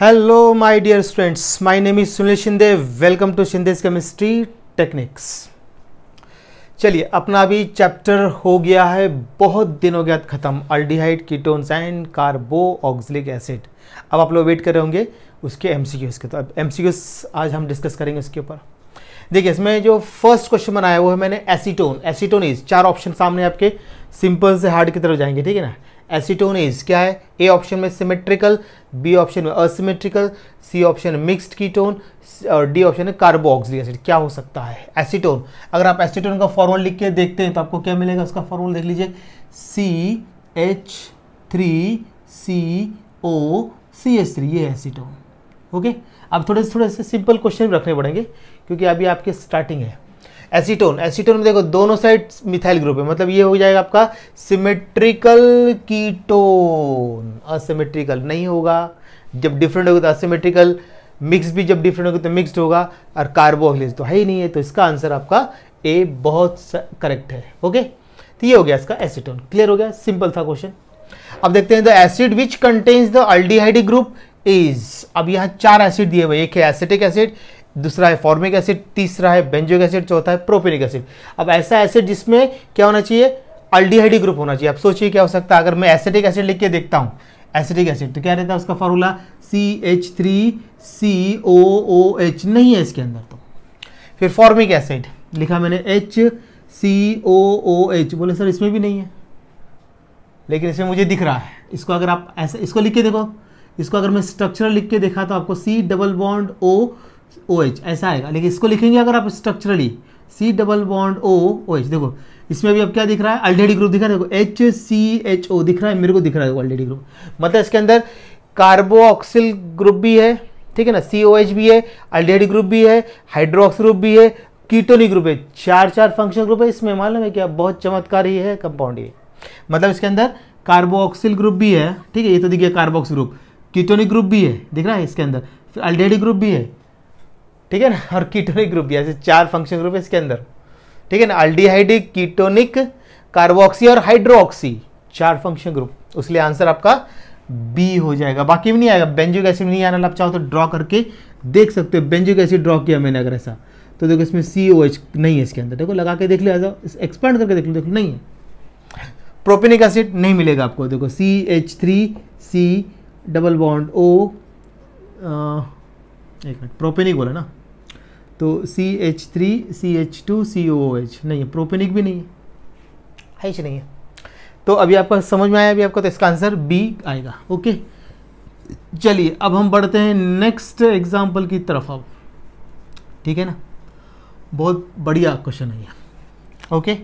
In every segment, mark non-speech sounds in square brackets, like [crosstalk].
Hello my dear students my name is Sunil Shinde welcome to Shinde's chemistry techniques चलिए अपना अभी chapter हो गया है बहुत दिन हो गया ख़त्म aldehyde ketones and carboxylic acid अब आप लोग वेट कर रहे होंगे उसके एम के तो अब एम आज हम डिस्कस करेंगे उसके ऊपर देखिए इसमें जो फर्स्ट क्वेश्चन बनाया वो है मैंने एसीटोन एसीटोन इज चार ऑप्शन सामने आपके सिंपल से हार्ड की तरफ जाएंगे ठीक है ना एसिटोन एज क्या है ए ऑप्शन में सिमेट्रिकल बी ऑप्शन में asymmetrical C option mixed ketone और डी ऑप्शन है कार्बोक्सिलिक एसिड क्या हो सकता है एसीटोन अगर आप एसीटोन का फॉर्मूला लिख के देखते हैं तो आपको क्या मिलेगा उसका फॉर्मूला देख लीजिए C H three C O C H three ये है एसीटोन ओके अब थोड़े से थोड़े से सिंपल क्वेश्चन रखने पड़ेंगे क्योंकि अभी आपके स्टार्टिंग है एसीटोन एसीटोन में देखो दोनों साइड मिथाइल ग्रुप है मतलब ये हो जाएगा आपका सिमेट्रिकल कीटोन असिमेट्रिकल नहीं होगा जब डिफरेंट होगा तो असिमेट्रिकल मिक्स भी जब डिफरेंट होगा तो मिक्सड होगा और कार्बोक्सिल तो है ही नहीं है तो इसका आंसर आपका ए बहुत करेक्ट है ओके तो ये हो गया इसका एसीटोन क्लियर हो गया सिंपल था क्वेश्चन अब देखते हैं the acid which contains the aldehydic group is अब यहाँ चार एसिड दिए हुए एक है एसिटिक एसिड acid, दूसरा है फॉर्मिक एसिड तीसरा है बेंजोक एसिड चौथा है प्रोपेनिक एसिड अब ऐसा एसिड जिसमें क्या होना चाहिए अल्डीहाइडी ग्रुप होना चाहिए अब सोचिए क्या हो सकता है अगर मैं एसिडिक एसिड लिख के देखता हूँ एसिडिक एसिड तो क्या रहता है उसका formula C H three C O O H नहीं है इसके अंदर तो फिर फॉर्मिक एसिड लिखा मैंने H C O O H बोले सर इसमें भी नहीं है लेकिन इसमें मुझे दिख रहा है इसको अगर आप ऐसे इसको लिख के देखो इसको अगर मैं स्ट्रक्चरल लिख के देखा तो आपको C double bond O O H ऐसा आएगा लेकिन इसको लिखेंगे अगर आप structurally C double bond O O H देखो इसमें भी अब क्या दिख रहा है अल्डेडी ग्रुप दिख रहा है देखो एच सी एच ओ दिख रहा है मेरे को दिख रहा है अल्डेडी ग्रुप मतलब इसके अंदर कार्बोक्सिल ग्रुप भी है ठीक है ना सी ओ एच भी है अल्डेडी ग्रुप भी है हाइड्रोक्स ग्रुप भी है कीटोनी ग्रुप है चार चार फंक्शन ग्रुप है इसमें मालूम है क्या बहुत चमत्कार ही है कंपाउंड ये मतलब इसके अंदर कार्बोक्सिल ग्रुप भी है ठीक है ये तो दिख गया कार्बोक्स ग्रुप कीटोनिक ग्रुप भी है दिख रहा है इसके अंदर फिर अल्डेडी ग्रुप भी है ठीक है ना और कीटोनिक ग्रुप भी ऐसे चार फंक्शन ग्रुप है इसके अंदर ठीक है ना अल्डीहाइडिक कीटोनिक कार्बोक्सी और हाइड्रोक्सी चार फंक्शन ग्रुप उसलिए आंसर आपका बी हो जाएगा बाकी भी नहीं आएगा बेंजुक एसिड नहीं आना आप चाहो तो ड्रॉ करके देख सकते हो बेंजुक एसिड ड्रॉ किया मैंने अगर ऐसा तो देखो इसमें सी ओ एच नहीं है इसके अंदर देखो लगा के देख लिया एक्सपेंड करके देख लो देखो नहीं है प्रोपेनिक एसिड नहीं मिलेगा आपको देखो C H three C double bond O एक मिनट प्रोपेनिक बोला ना तो C H three C H two C O H नहीं है प्रोपेनिक भी नहीं है ही नहीं है तो अभी आपका समझ में आया अभी आपका तो इसका आंसर बी आएगा ओके चलिए अब हम बढ़ते हैं नेक्स्ट एग्जाम्पल की तरफ अब ठीक है ना बहुत बढ़िया क्वेश्चन है ये ओके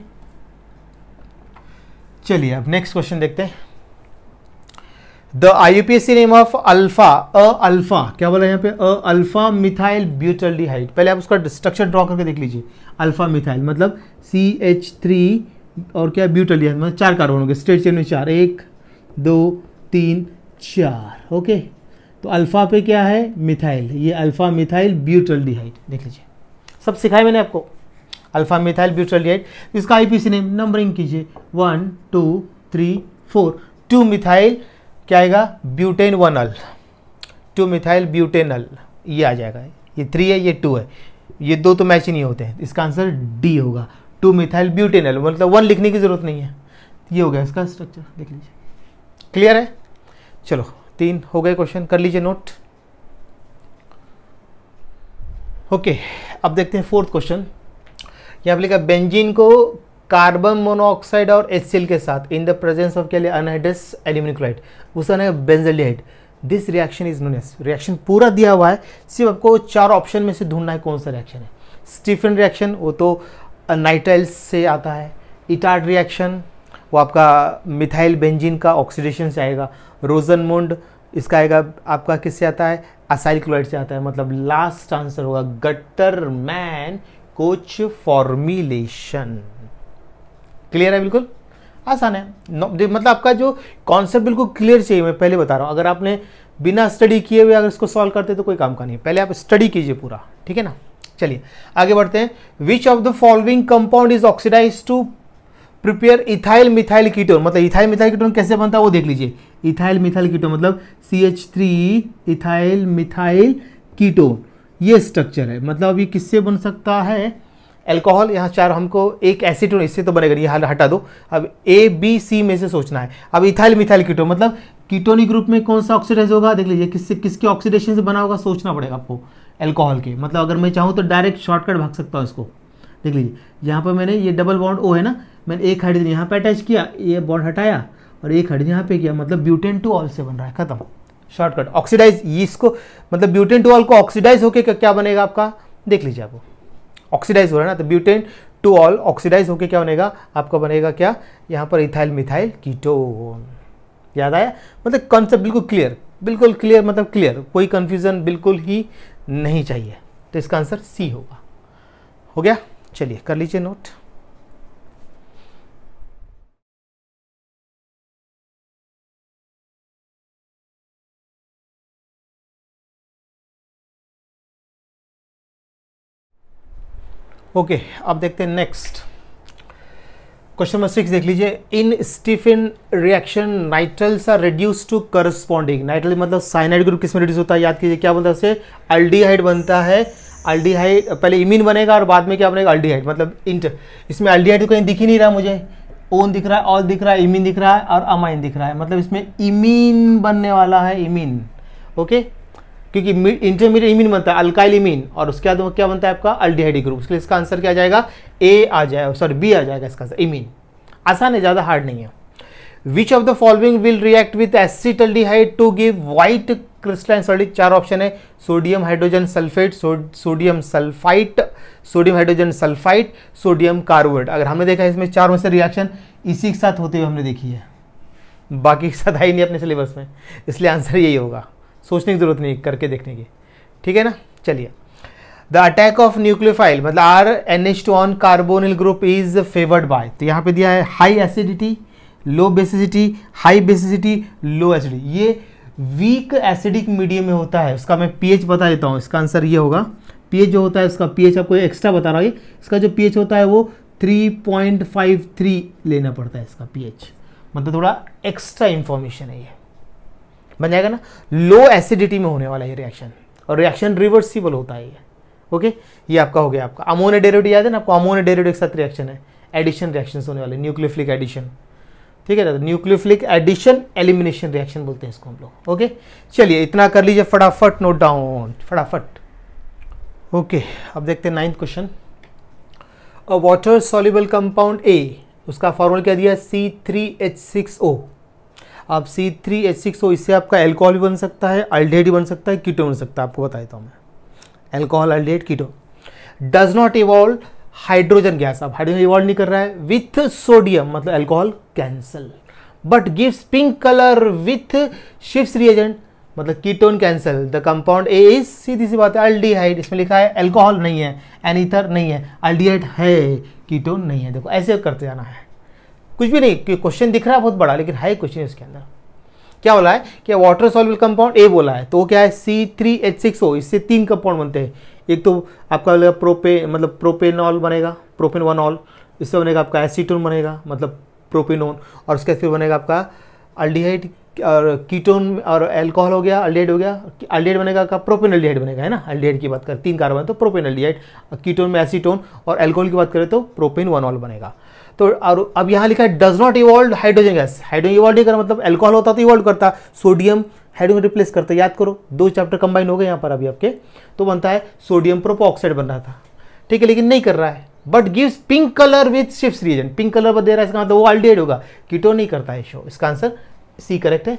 चलिए अब नेक्स्ट क्वेश्चन देखते हैं the IUPAC name of alpha अ अल्फा क्या बोला यहाँ पे अ अल्फा मिथाइल हाइट पहले आप उसका स्ट्रक्चर ड्रॉ करके देख लीजिए अल्फा मिथाइल मतलब सी एच थ्री और क्या ब्यूटल्डिहाइड मतलब चार कार्बन हो गए स्टेट चेन में चार एक दो तीन चार ओके तो अल्फा पे क्या है मिथाइल ये अल्फा मिथाइल हाइट देख लीजिए सब सिखाया मैंने आपको अल्फा मिथाइल हाइट इसका आईपीसी नेम नंबरिंग कीजिए one two three four two methyl क्या आएगा butanal two methyl butanal ये आ जाएगा ये थ्री है ये टू है ये दो तो मैच ही नहीं होते हैं इसका आंसर डी होगा टू मिथाइल ब्यूटेनल मतलब वन लिखने की ज़रूरत नहीं है ये हो गया इसका स्ट्रक्चर देख लीजिए क्लियर है चलो तीन हो गए क्वेश्चन कर लीजिए नोट ओके अब देखते हैं फोर्थ क्वेश्चन यहाँ पर लिखा बेंजीन को कार्बन मोनोऑक्साइड और एच के साथ इन द प्रेजेंस ऑफ के लिए अनहाइड्रस एल्यूमिनिक्लाइड उसका नाम this reaction is known as reaction पूरा दिया हुआ है सिर्फ आपको चार ऑप्शन में से ढूंढना है कौन सा रिएक्शन है स्टीफन रिएक्शन वो तो नाइट्राइल्स uh, से आता है इटार्ड रिएक्शन वो आपका मिथाइल बेंजिन का ऑक्सीडेशन से आएगा रोजन रोजनमुंड इसका आएगा आपका किससे आता है असाइल क्लोराइड से आता है मतलब लास्ट आंसर होगा Gattermann Koch formylation clear है बिल्कुल आसान है मतलब आपका जो कॉन्सेप्ट बिल्कुल क्लियर चाहिए मैं पहले बता रहा हूँ अगर आपने बिना स्टडी किए हुए अगर इसको सॉल्व करते तो कोई काम का नहीं पहले आप स्टडी कीजिए पूरा ठीक है ना चलिए आगे बढ़ते हैं which of the following compound is oxidise to prepare ethyl methyl ketone मतलब इथाइल मिथाइल कीटोन कैसे बनता है वो देख लीजिए इथाइल मिथाइल कीटोन मतलब C H three ethyl methyl ketone ये स्ट्रक्चर है मतलब ये किससे बन सकता है एल्कोहल यहाँ चार हमको एक एसिड इससे तो बनेगा ये हाल हटा दो अब ए बी सी में से सोचना है अब इथाइल मिथाइल कीटो मतलब कीटोनिक ग्रुप में कौन सा ऑक्सीडाइज होगा देख लीजिए किससे किसके ऑक्सीडेशन से बना होगा सोचना पड़ेगा आपको एल्कोहल के मतलब अगर मैं चाहूँ तो डायरेक्ट शॉर्टकट भाग सकता हूँ इसको देख लीजिए यहाँ पर मैंने ये डबल बॉन्ड ओ है ना मैंने एक हाइड्रोजन यहाँ पर अटैच किया ये बॉन्ड हटाया और एक हाइड्रोजन यहाँ पे किया मतलब ब्यूटेन टू ऑल से बन रहा है खत्म शॉर्टकट ऑक्सीडाइज इसको मतलब ब्यूटेन टू ऑल को ऑक्सीडाइज होकर क्या बनेगा आपका देख लीजिए आपको ऑक्सीडाइज हो रहा है ना तो ब्यूटेन टू ऑल ऑक्सीडाइज होकर क्या बनेगा आपका बनेगा क्या यहाँ पर इथाइल मिथाइल कीटो याद आया मतलब कॉन्सेप्ट बिल्कुल क्लियर बिल्कुल क्लियर मतलब क्लियर कोई कन्फ्यूज़न बिल्कुल ही नहीं चाहिए तो इसका आंसर सी होगा हो गया चलिए कर लीजिए नोट ओके अब देखते हैं नेक्स्ट क्वेश्चन नंबर सिक्स देख लीजिए in Stephen reaction nitriles are reduce to corresponding nitrile मतलब साइनाइड ग्रुप किसमें रिड्यूस होता है याद कीजिए क्या बोलता है अल्डीहाइड बनता है अल्डीहाइड पहले इमीन बनेगा और बाद में क्या बनेगा अल्डीहाइड मतलब इंट इसमें अल्डीहाइड तो कहीं दिख ही नहीं रहा मुझे ओन दिख रहा है ऑल दिख रहा है इमीन दिख रहा है और अमाइन दिख रहा है मतलब इसमें इमीन बनने वाला है इमीन ओके क्योंकि इंटरमीडिएट इमीन बनता है अल्काइल इमीन और उसके बाद क्या बनता है आपका अल्डीहाइडी ग्रुप इसलिए इसका आंसर क्या जाएगा ए आ जाएगा सॉरी बी आ जाएगा इसका इमीन आसान है ज़्यादा हार्ड नहीं है which of the following will react with acid aldehyde to give white crystalline solid चार ऑप्शन है sodium hydrogen sulphate sodium sulphite sodium hydrogen sulphite sodium carbonate अगर हमने देखा है इसमें चार में से रिएक्शन इसी के साथ होते हुए हमने देखी है बाकी के साथ आई नहीं अपने सिलेबस में इसलिए आंसर यही होगा सोचने की ज़रूरत नहीं करके देखने की ठीक है ना चलिए द अटैक ऑफ न्यूक्लियोफाइल मतलब R N H two on carbonyl group is favoured by तो यहाँ पे दिया है high acidity low basicity high basicity low acidity ये वीक एसिडिक मीडियम में होता है उसका मैं पीएच बता देता हूँ इसका आंसर ये होगा पीएच जो होता है उसका पीएच आपको एक्स्ट्रा बता रहा है इसका जो पीएच होता है वो 3.53 लेना पड़ता है इसका पीएच मतलब थोड़ा एक्स्ट्रा इन्फॉर्मेशन है ये बन जाएगा ना लो एसिडिटी में होने वाला ये रिएक्शन और रिएक्शन रिवर्सिबल होता है ये ओके ये आपका हो गया आपका अमोनिया डेरिवेटिव याद है ना आपको अमोनिया डेरिवेटिव के साथ रिएक्शन है एडिशन रिएक्शन होने वाले न्यूक्लियोफिलिक एडिशन ठीक है ना न्यूक्लियोफिलिक एडिशन एलिमिनेशन रिएक्शन बोलते हैं इसको हम लोग ओके चलिए इतना कर लीजिए फटाफट नोट डाउन फटाफट ओके अब देखते हैं ninth question water soluble compound A उसका फॉर्मूला क्या दिया C three H six O आप सी थ्री एच सिक्स हो इससे आपका एल्कोहल भी बन सकता है अल्डेड भी बन सकता है कीटो बन सकता है आपको बता देता हूँ मैं alcohol aldehyde keto does not evolve hydrogen gas अब हाइड्रोजन इवॉल्व नहीं कर रहा है विथ सोडियम मतलब alcohol cancel but gives pink colour with Schiff's reagent मतलब ketone cancel the compound A is सीधी सी बात है अल्डीहाइड इसमें लिखा है एल्कोहल नहीं है एनीथर नहीं है अल्डीहाइड है कीटोन नहीं है देखो ऐसे करते जाना है कुछ भी नहीं क्वेश्चन दिख रहा है बहुत बड़ा लेकिन हाई क्वेश्चन है इसके अंदर क्या बोला है कि वाटर सॉल्युबल कंपाउंड ए बोला है तो वो क्या है C three H six O इससे तीन कंपाउंड बनते हैं एक तो आपका बोलेगा प्रोपे मतलब प्रोपेनॉल बनेगा प्रोपेन वन ऑल इससे बनेगा आपका एसीटोन बनेगा मतलब प्रोपेनोन और उसके फिर बनेगा आपका अल्डीहाइड और कीटोन और एल्कोहल हो गया अल्डीहाइड हो गया अल्डीहाइड बनेगा का अल्डीहाइड बनेगा है ना अल्डीहाइड की बात करें तीन कार्बन तो प्रोपेन अल्डीहाइड कीटोन में एसीटोन और एल्कोहल की बात करें तो प्रोपेन वन ऑल बनेगा तो और अब यहाँ लिखा है does not evolve hydrogen gas hydrogen evolve नहीं करता मतलब एल्कोहल होता तो इवॉल्व करता सोडियम हाइड्रोजन रिप्लेस करता याद करो दो चैप्टर कंबाइन हो गए यहाँ पर अभी आपके तो बनता है सोडियम प्रोपोक्साइड बन रहा था ठीक है लेकिन नहीं कर रहा है but gives pink colour with शिफ्ट रीजन पिंक कलर दे रहा है इसका मतलब वो ऑल्डेड होगा कीटो नहीं करता है शो इसका आंसर सी करेक्ट है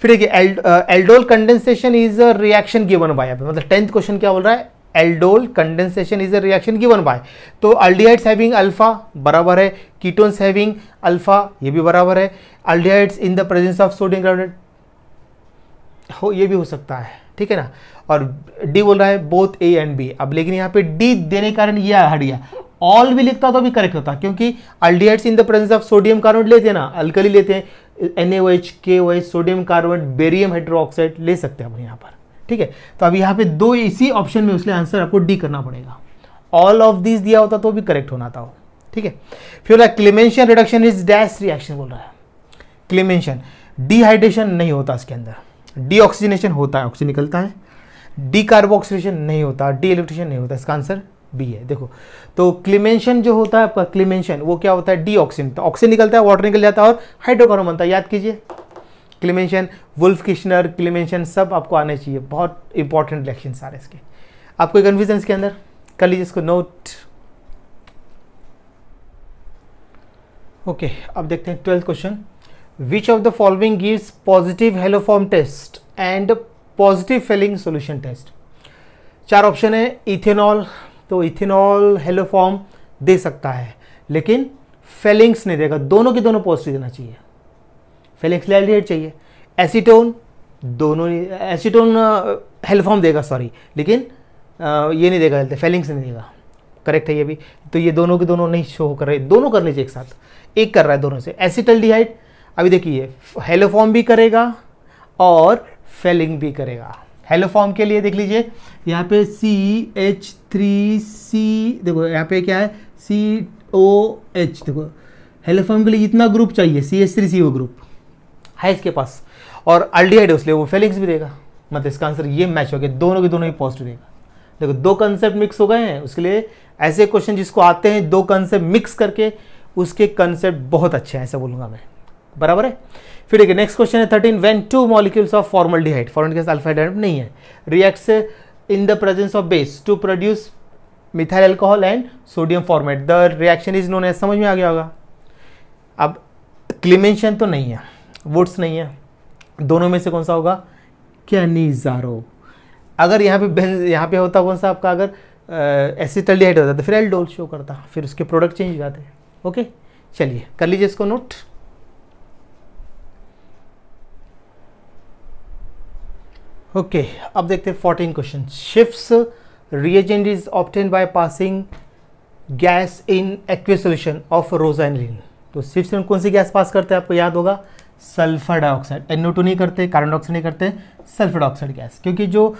फिर देखिए aldol condensation is a reaction given by मतलब टेंथ क्वेश्चन क्या बोल रहा है aldol condensation is a reaction given by तो अल्डिहाइड्स हैविंग अल्फा बराबर है कीटोन्स हैविंग अल्फा ये भी बराबर है aldehydes in the presence of sodium carbonate हो ये भी हो सकता है ठीक है ना और डी बोल रहा है बोथ ए एंड बी अब लेकिन यहाँ पे डी देने कारण ये हट गया ऑल भी लिखता तो भी करेक्ट होता क्योंकि aldehydes in the presence of sodium carbonate लेते हैं ना अल्कली लेते हैं N A O H K O H sodium carbonate barium hydroxide ले सकते हैं हम यहाँ पर ठीक है तो अब यहाँ पे दो इसी ऑप्शन में उसने आंसर आपको डी करना पड़ेगा ऑल ऑफ दिस दिया होता तो भी करेक्ट होना था ठीक है फिर Clemmensen reduction is dash reaction बोल रहा है क्लेमेंशन डिहाइड्रेशन नहीं होता इसके अंदर डीऑक्सीजनेशन होता है ऑक्सीजन निकलता है डी नहीं होता डी इलेक्ट्रेशन नहीं होता इसका आंसर बी है देखो तो क्लिमेंशन जो होता है आपका क्लिमेंशन वो क्या होता है डी ऑक्सीजन ऑक्सीजन निकलता है वाटर निकल जाता है और हाइड्रोकार्बन बनता है याद कीजिए क्लिमेंशन वुल्फ किशनर क्लिमेंशन सब आपको आने चाहिए बहुत इंपॉर्टेंट लेक्शन सारे इसके आपको कन्फ्यूजन इसके अंदर कर लीजिए इसको नोट ओके अब देखते हैं twelfth question which of the following gives positive haloform test and positive Fehling solution test चार ऑप्शन है इथेनॉल तो इथेनॉल हेलोफॉर्म दे सकता है लेकिन फेलिंग्स नहीं देगा दोनों के दोनों पॉजिटिव देना चाहिए फेलिक्स चाहिए एसीटोन दोनों एसीटोन हेल्फॉर्म देगा सॉरी लेकिन ये नहीं देगा फेलिंग्स नहीं देगा करेक्ट है ये भी तो ये दोनों के दोनों नहीं शो कर रहे दोनों कर लीजिए एक साथ एक कर रहा है दोनों से एसिटल डिहाइड अभी देखिए हेलोफॉर्म भी करेगा और फेलिंग भी करेगा हेलोफॉर्म के लिए देख लीजिए यहाँ पे सी एच थ्री सी देखो यहाँ पे क्या है सी ओ एच देखो हेलोफॉर्म के लिए इतना ग्रुप चाहिए C H three C O group है इसके पास और अल्डीहाइड उसलिए वो फेलिक्स भी देगा मतलब इसका आंसर ये मैच हो गया दोनों के दोनों ही पॉजिटिव देगा देखो दो कंसेप्ट मिक्स हो गए हैं उसके लिए ऐसे क्वेश्चन जिसको आते हैं दो कंसेप्ट मिक्स करके उसके कंसेप्ट बहुत अच्छे हैं ऐसा बोलूँगा मैं बराबर है फिर देखिए नेक्स्ट क्वेश्चन है thirteen when two molecules of formaldehyde formal के अल्फाइड नहीं है react in the presence of base to produce methyl alcohol and sodium formate the reaction is known as समझ में आ गया होगा अब क्लिमेंशन तो नहीं है वुड्स नहीं है दोनों में से कौन सा होगा कैनिजारो अगर यहाँ पे बेंज यहाँ पे होता कौन सा आपका अगर एसिटल्डिहाइड होता तो फिर एल्डोल शो करता फिर उसके प्रोडक्ट चेंज हो जाते ओके चलिए कर लीजिए इसको नोट ओके अब देखते हैं फोर्टीन क्वेश्चन शिफ्ट reagent is obtained by passing gas in aqueous solution of rosaniline तो शिफ्ट कौन सी गैस पास करते हैं आपको याद होगा सल्फर डाइऑक्साइड एनओ टू नहीं करते कार्बन डाइऑक्साइड नहीं करते सल्फर डाइऑक्साइड गैस क्योंकि जो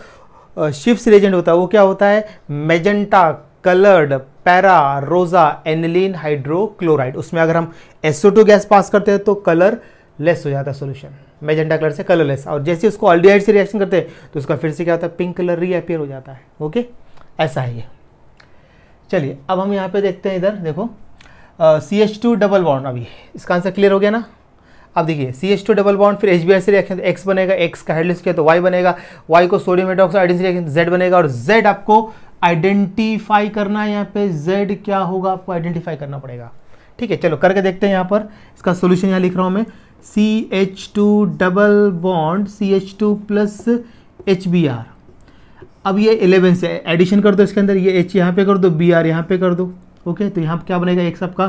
शिफ्ट रिएजेंट होता है वो क्या होता है मेजेंटा कलर्ड पैरा रोजा एनलिन हाइड्रोक्लोराइड उसमें अगर हम एसओ टू गैस पास करते हैं तो कलर लेस हो जाता है सोल्यूशन मेजेंटा कलर से कलरलेस और जैसे उसको ऑल्डिहाइड से रिएक्शन करते हैं तो उसका फिर से क्या होता है पिंक कलर रीअपियर हो जाता है ओके ऐसा है ये चलिए अब हम यहाँ पे देखते हैं इधर देखो C H two double bond अभी इसका आंसर क्लियर हो गया ना अब देखिए C H two double bond फिर एच बी आई से रिएक्शन एक्स बनेगा एक्स का हेडलिस्ट किया तो वाई बनेगा वाई को सोडियम हाइड्रोक्साइड से रिएक्शन जेड बनेगा और जेड आपको आइडेंटिफाई करना है यहाँ पे जेड क्या होगा आपको आइडेंटिफाई करना पड़ेगा ठीक है चलो करके देखते हैं यहाँ पर इसका सोल्यूशन यहाँ लिख रहा हूँ मैं C H two double bond C H two plus H B R अब ये एलेवन से एडिशन कर दो इसके अंदर ये एच यहाँ पे कर दो बी आर यहाँ पे कर दो ओके तो यहाँ पर क्या बनेगा एक सब का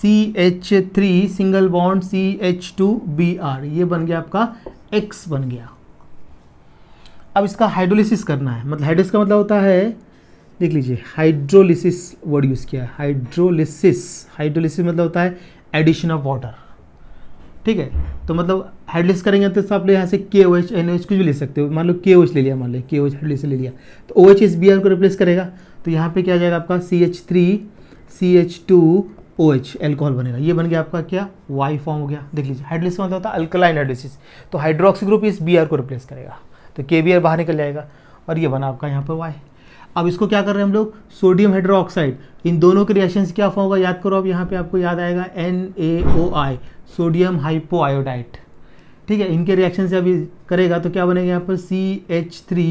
C H three single bond C H two B R ये बन गया आपका एक्स बन गया अब इसका हाइड्रोलिसिस करना है मतलब हाइड्रोलिस का मतलब होता है देख लीजिए हाइड्रोलिसिस वर्ड यूज़ किया है हाइड्रोलिसिस हाइड्रोलिसिस मतलब होता है एडिशन ऑफ वाटर ठीक है तो मतलब हाइड्रोलिस करेंगे तो आप लोग यहाँ से K O H N O H कुछ भी ले सकते हो मान लो के ओ एच ले लिया मान लो के ओ एच हेडलिस ले लिया तो O H S B R को रिप्लेस करेगा तो यहाँ पे क्या आ जाएगा आपका C H three C H two O H alcohol बनेगा ये बन गया आपका क्या वाई फॉर्म हो गया देख लीजिए हाइड्रोलिस मतलब होता है अल्कलाइन हाइड्रोसिस तो हाइड्रोक्सी ग्रुप इस बी आर को रिप्लेस करेगा तो के बी आर बाहर निकल जाएगा और ये बना आपका यहाँ पर वाई अब इसको क्या कर रहे हैं हम लोग सोडियम हाइड्रोक्साइड इन दोनों के रिएक्शन क्या फॉर्म होगा याद करो अब यहाँ पे आपको याद आएगा N A O I sodium हाइपोआयोडाइट ठीक है इनके रिएक्शन से अभी करेगा तो क्या बनेगा यहाँ पर सी एच थ्री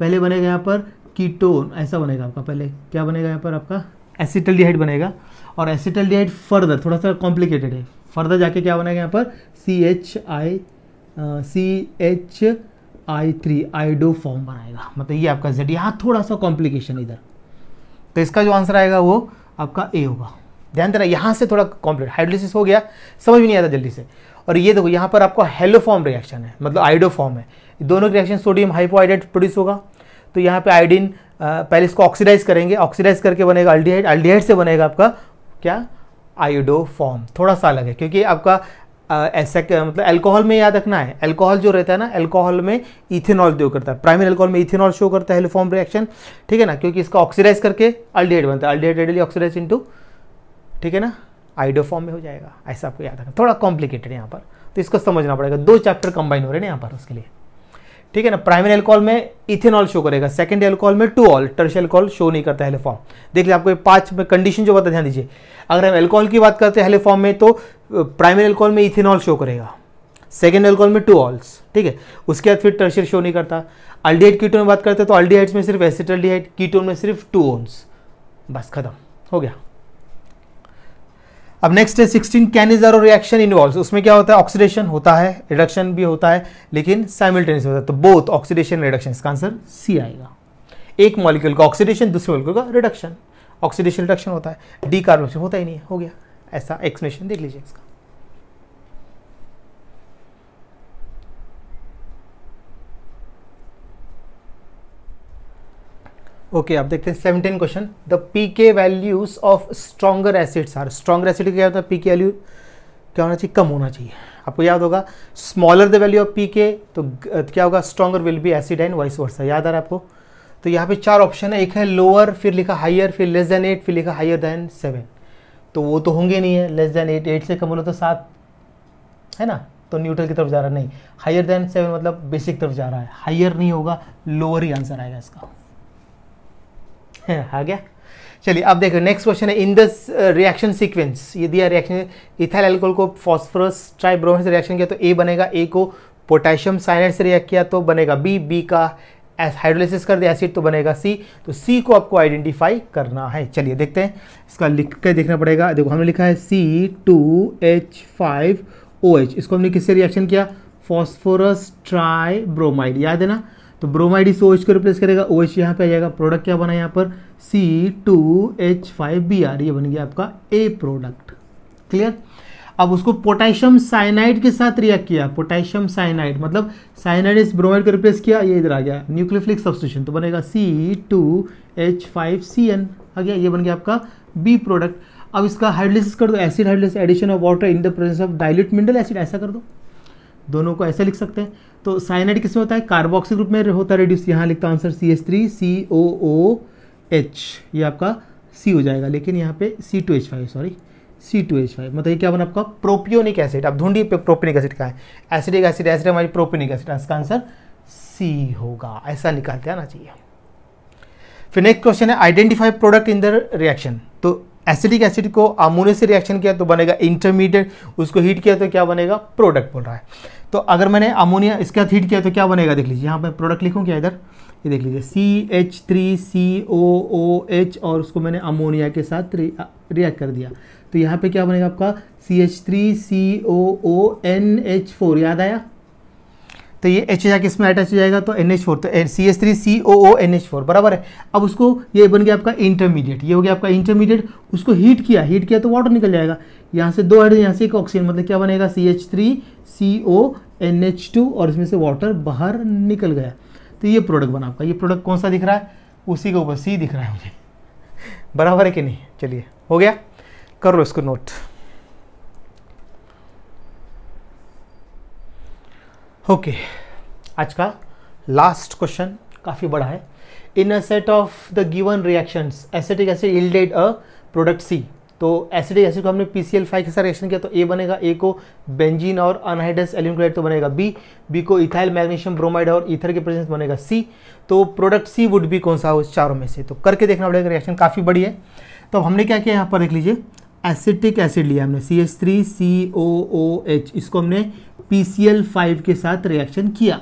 पहले बनेगा यहाँ पर कीटोन ऐसा बनेगा आपका पहले क्या बनेगा यहाँ पर आपका एसिटलडीहाइड बनेगा और एसिटलडीहाइड फर्दर थोड़ा सा कॉम्प्लिकेटेड है फर्दर जाके क्या बनेगा यहाँ पर C H I C H I three iodoform बनाएगा मतलब ये आपका जेड यहाँ थोड़ा सा कॉम्प्लिकेशन इधर तो इसका जो आंसर आएगा वो आपका ए होगा ध्यान देना यहाँ से थोड़ा कॉम्प्लीट हाइड्रोलिसिस हो गया समझ में नहीं आता जल्दी से और ये देखो यहाँ पर आपका हेलोफॉर्म रिएक्शन है मतलब आइडो फॉर्म है दोनों रिएक्शन सोडियम हाइपोहाइड्रेट प्रोड्यूस होगा तो यहाँ पे आयोडीन पहले इसको ऑक्सीडाइज करेंगे ऑक्सीडाइज करके बनेगा अल्डीहाइड अल्डीहाइड से बनेगा आपका क्या फॉर्म थोड़ा सा अलग है क्योंकि आपका ऐसा मतलब अल्कोहल में याद रखना है अल्कोहल जो रहता है ना अल्कोहल में इथेनॉल दो करता है प्राइमरी अल्कोहल में इथेनॉल शो करता है हेलोफॉर्म रिएक्शन ठीक है ना क्योंकि इसका ऑक्सीडाइज करके अल्डीहाइड बनता है अल्डीहाइड रेडली ऑक्सीडाइज इंटू ठीक है ना आइडोफॉर्म में हो जाएगा ऐसा आपको याद रखना थोड़ा कॉम्प्लिकेटेड है यहाँ पर तो इसको समझना पड़ेगा दो चैप्टर कंबाइन हो रहे हैं यहाँ पर उसके लिए ठीक है ना प्राइमरी एल्कोहल में इथेनॉल शो करेगा सेकेंड एल्कोहल में two ol tertiary alcohol show नहीं करता हेलेफॉर्म देख लिया आपको पांच में कंडीशन जो बता ध्यान दीजिए अगर हम एल्कोहल की बात करते हैं हेलेफॉर्म में तो प्राइमरी एल्कोहल में इथेनॉल शो करेगा सेकेंड एल्कोहल में टू ऑल्स ठीक है उसके बाद फिर टर्शियर शो नहीं करता अल्डीहाइड कीटोन में बात करते हैं तो अल्डीहाइड्स में सिर्फ एसिटल्डीहाइड कीटोन में सिर्फ टू ओन्स बस खत्म हो गया अब नेक्स्ट है सिक्सटीन आर रिएक्शन इन्वॉल्व उसमें क्या होता है ऑक्सीडेशन होता है रिडक्शन भी होता है लेकिन साइमल्टेनियस होता है तो बोथ ऑक्सीडेशन रिडक्शन इसका आंसर सी आएगा एक मॉलिक्यूल का ऑक्सीडेशन दूसरे मॉलिक्यूल का रिडक्शन ऑक्सीडेशन रिडक्शन होता है डी होता ही नहीं है हो गया ऐसा एक्सप्लेनेशन देख लीजिए इसका ओके okay, आप देखते हैं seventeen question the P K values of stronger acids are stronger acid क्या होता है पी के वैल्यू क्या होना चाहिए कम होना चाहिए आपको याद होगा smaller the value of P K तो क्या होगा stronger will be acid and vice versa याद आ रहा है आपको तो यहाँ पे चार ऑप्शन है एक है लोअर फिर लिखा हायर फिर लेस देन एट फिर लिखा हायर देन सेवन तो वो तो होंगे नहीं है लेस देन एट एट से कम होना तो सात है ना तो न्यूट्रल की तरफ जा रहा नहीं हायर देन सेवन मतलब बेसिक तरफ जा रहा है हायर नहीं होगा लोअर ही आंसर आएगा इसका [laughs] आ गया चलिए अब देखो नेक्स्ट क्वेश्चन है इन दिस रिएक्शन सीक्वेंस ये दिया रिएक्शन इथाइल एल्कोल को फॉस्फोरस ट्राइब्रोमाइन से रिएक्शन किया तो ए बनेगा ए को पोटेशियम साइनाइड से रिएक्ट किया तो बनेगा बी बी का हाइड्रोलिसिस कर दिया एसिड तो बनेगा सी तो सी को आपको आइडेंटिफाई करना है चलिए देखते हैं इसका लिख के देखना पड़ेगा देखो हमने लिखा है C two H five O H इसको हमने किससे रिएक्शन किया फॉस्फोरस ट्राई ब्रोमाइड याद है ना तो ब्रोमाइड इस ओ को रिप्लेस करेगा ओ एच यहाँ पे आ जाएगा प्रोडक्ट क्या बना यहाँ पर C two H five B R ये बन गया आपका ए प्रोडक्ट क्लियर अब उसको पोटेशियम साइनाइड के साथ रिएक्ट किया पोटेशियम साइनाइड मतलब साइनाइड इस ब्रोमाइड को रिप्लेस किया ये इधर आ गया न्यूक्लियोफिलिक सब्सटीट्यूशन तो बनेगा C two H five C N आ गया ये बन गया आपका बी प्रोडक्ट अब इसका हाइड्रोलिसिस कर दो acid hydrolysis addition of water in the presence of dilute mineral acid ऐसा कर दो दोनों को ऐसे लिख सकते हैं तो साइनाइड किसमें होता है कार्बोक्सिल ग्रुप में होता है रेड्यूस यहाँ लिखता answer C S three C O O H ये आपका सी हो जाएगा लेकिन यहाँ पे C two H five sorry C two H five मतलब ये क्या बना आपका प्रोपियोनिक एसिड आप ढूंढिए प्रोपियोनिक एसिड का है एसिडिक एसिड एसिड हमारी प्रोपियोनिक एसिड इसका आंसर सी होगा ऐसा निकालते आना चाहिए फिर नेक्स्ट क्वेश्चन है identify product in the reaction तो एसिडिक एसिड को अमोनिया से रिएक्शन किया तो बनेगा इंटरमीडिएट उसको हीट किया तो क्या बनेगा प्रोडक्ट बोल रहा है तो अगर मैंने अमोनिया इसके साथ हीट किया तो क्या बनेगा देख लीजिए यहाँ पर प्रोडक्ट लिखूँ क्या इधर ये देख लीजिए C H three C O O H और उसको मैंने अमोनिया के साथ रिएक्ट कर दिया तो यहाँ पे क्या बनेगा आपका C H three C O O N H four याद आया तो ये एच जाके इसमें अटैच हो जाएगा तो एन एच फोर तो C S three C O O N H four बराबर है अब उसको ये बन गया आपका इंटरमीडिएट ये हो गया आपका इंटरमीडिएट उसको हीट किया हीट किया तो वाटर निकल जाएगा यहाँ से दो हाइड्रोजन यहाँ से एक ऑक्सीजन मतलब क्या बनेगा C H three C O N H two और इसमें से वाटर बाहर निकल गया तो ये प्रोडक्ट बना आपका ये प्रोडक्ट कौन सा दिख रहा है उसी के ऊपर सी दिख रहा है मुझे बराबर है कि नहीं चलिए हो गया कर लो इसको नोट ओके okay. आज का लास्ट क्वेश्चन काफ़ी बड़ा है in a set of the given reactions acidic acid yielded a product C तो एसिडिक एसिड को हमने पी सी एल फाइव के साथ रिएक्शन किया तो ए बनेगा ए को बेंजीन और अनहाइड्रस एल्यूमिक्लेट तो बनेगा बी बी को इथाइल मैग्नीशियम ब्रोमाइड और इथर के प्रेजेंस बनेगा सी तो प्रोडक्ट सी वुड बी कौन सा हो इस चारों में से तो करके देखना पड़ेगा रिएक्शन काफ़ी बड़ी है तो हमने क्या किया यहाँ पर देख लीजिए एसिटिक एसिड लिया हमने C S three C O O H इसको हमने पी के साथ रिएक्शन किया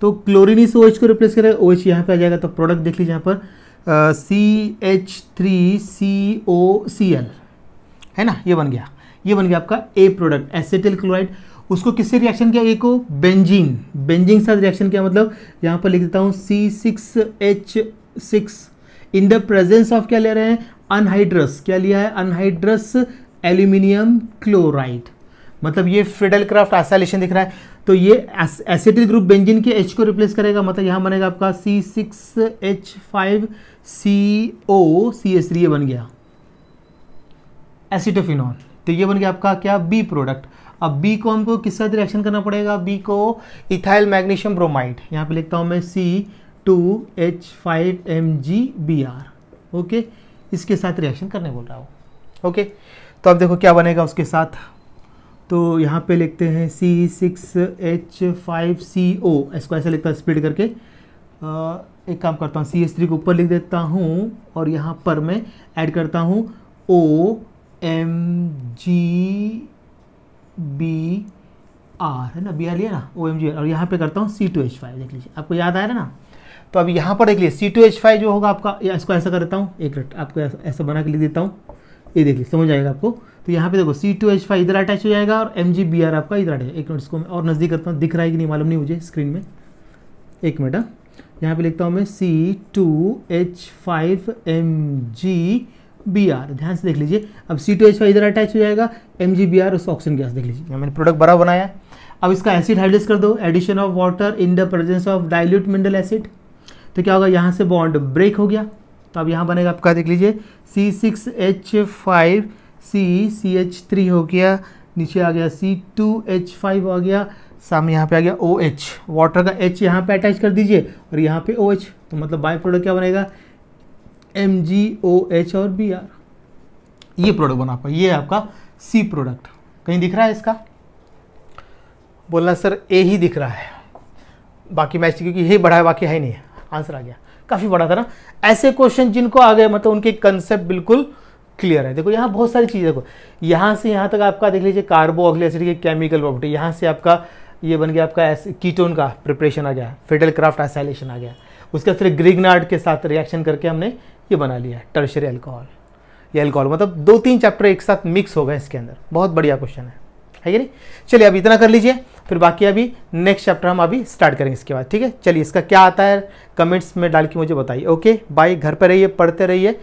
तो क्लोरिन इस OH को रिप्लेस करेगा OH यहाँ पे आ जाएगा तो प्रोडक्ट देख लीजिए यहाँ पर C H three C O C L है ना ये बन गया ये बन गया आपका ए प्रोडक्ट एसेटिल क्लोराइड उसको किससे रिएक्शन किया ए को बेंजीन बेंजीन के साथ रिएक्शन किया मतलब यहाँ पर लिख देता हूँ C six H six in the presence of क्या ले रहे हैं अनहाइड्रस क्या लिया है अनहाइड्रस एल्यूमिनियम क्लोराइड मतलब ये फिडल क्राफ्ट आसाइलेशन दिख रहा है तो ये एसिटिल ग्रुप बेंजिन के एच को रिप्लेस करेगा मतलब यहाँ बनेगा आपका C six H five C O C S three ये बन गया एसिटोफिनॉल तो ये बन गया आपका क्या बी प्रोडक्ट अब बी को हमको किस साथ रिएक्शन करना पड़ेगा बी को इथाइल मैग्नीशियम ब्रोमाइड यहाँ पे लिखता हूँ मैं C two H five M G B R okay इसके साथ रिएक्शन करने बोल रहा हूँ ओके तो अब देखो क्या बनेगा उसके साथ तो यहाँ पे लिखते हैं C six H five C O इसको ऐसा लिखता है स्पीड करके आ, एक काम करता हूँ सी एस थ्री को ऊपर लिख देता हूँ और यहाँ पर मैं ऐड करता हूँ O M G B R है ना बी आर लिया ना ओ एम जी आर और यहाँ पे करता हूँ सी टू एच फाइव देख लीजिए आपको याद आया ना तो अब यहाँ पर देख लीजिए सी टू एच फाइव जो होगा आपका इसको ऐसा कर देता हूँ एक मिनट आपको ऐसा बना के लिख देता हूँ ये देख लीजिए समझ आएगा आपको तो यहाँ पे देखो सी टू एच फाइव इधर अटैच हो जाएगा और एम जी बी आर आपका इधर अटैच एक मिनट इसको मैं और नज़दीक करता हूँ दिख रहा है कि नहीं मालूम नहीं मुझे स्क्रीन में एक मिनट हाँ। यहाँ पे लिखता हूँ मैं C two H five M G B R ध्यान से देख लीजिए अब सी टू एच फाइव इधर अटैच हो जाएगा एम जी बी आर उस ऑक्सीजन गैस देख लीजिए मैंने प्रोडक्ट बड़ा बनाया अब इसका एसिड हाइड्रेस कर दो addition of water in the presence of dilute mineral acid तो क्या होगा यहाँ से बॉन्ड ब्रेक हो गया तो अब यहाँ बनेगा आपका देख लीजिए C six H five C C H three हो गया नीचे आ गया सी टू एच फाइव आ गया सामने यहाँ पे आ गया ओ एच वाटर का एच यहाँ पे अटैच कर दीजिए और यहाँ पे ओ एच तो मतलब बाय प्रोडक्ट क्या बनेगा एम जी ओ एच और बी आर ये प्रोडक्ट बना पाए ये आपका सी प्रोडक्ट कहीं दिख रहा है इसका बोलना सर ए ही दिख रहा है बाकी मैच क्योंकि ये बढ़ा है बाकी है ही नहीं आंसर आ गया काफ़ी बड़ा था ना ऐसे क्वेश्चन जिनको आ गए मतलब उनके कंसेप्ट बिल्कुल क्लियर है देखो यहाँ बहुत सारी चीज़ें देखो यहाँ से यहाँ तक आपका देख लीजिए कार्बो एसिड केमिकल प्रॉपर्टी यहाँ से आपका ये बन गया आपका कीटोन का प्रिपरेशन आ गया फेडल क्राफ्ट आइसाइलेशन आ गया उसके बाद फिर ग्रिगनार्ड के साथ रिएक्शन करके हमने ये बना लिया टर्शरी अल्कोहल ये अल्कोहल मतलब दो तीन चैप्टर एक साथ मिक्स हो गए इसके अंदर बहुत बढ़िया क्वेश्चन है है कि नहीं चलिए अभी इतना कर लीजिए फिर बाकी अभी नेक्स्ट चैप्टर हम अभी स्टार्ट करेंगे इसके बाद ठीक है चलिए इसका क्या आता है कमेंट्स में डाल के मुझे बताइए ओके बाय घर पर रहिए पढ़ते रहिए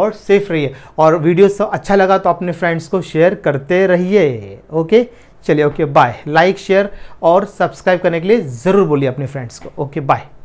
और सेफ रहिए और वीडियो अच्छा लगा तो अपने फ्रेंड्स को शेयर करते रहिए ओके चलिए ओके बाय लाइक शेयर और सब्सक्राइब करने के लिए ज़रूर बोलिए अपने फ्रेंड्स को ओके बाय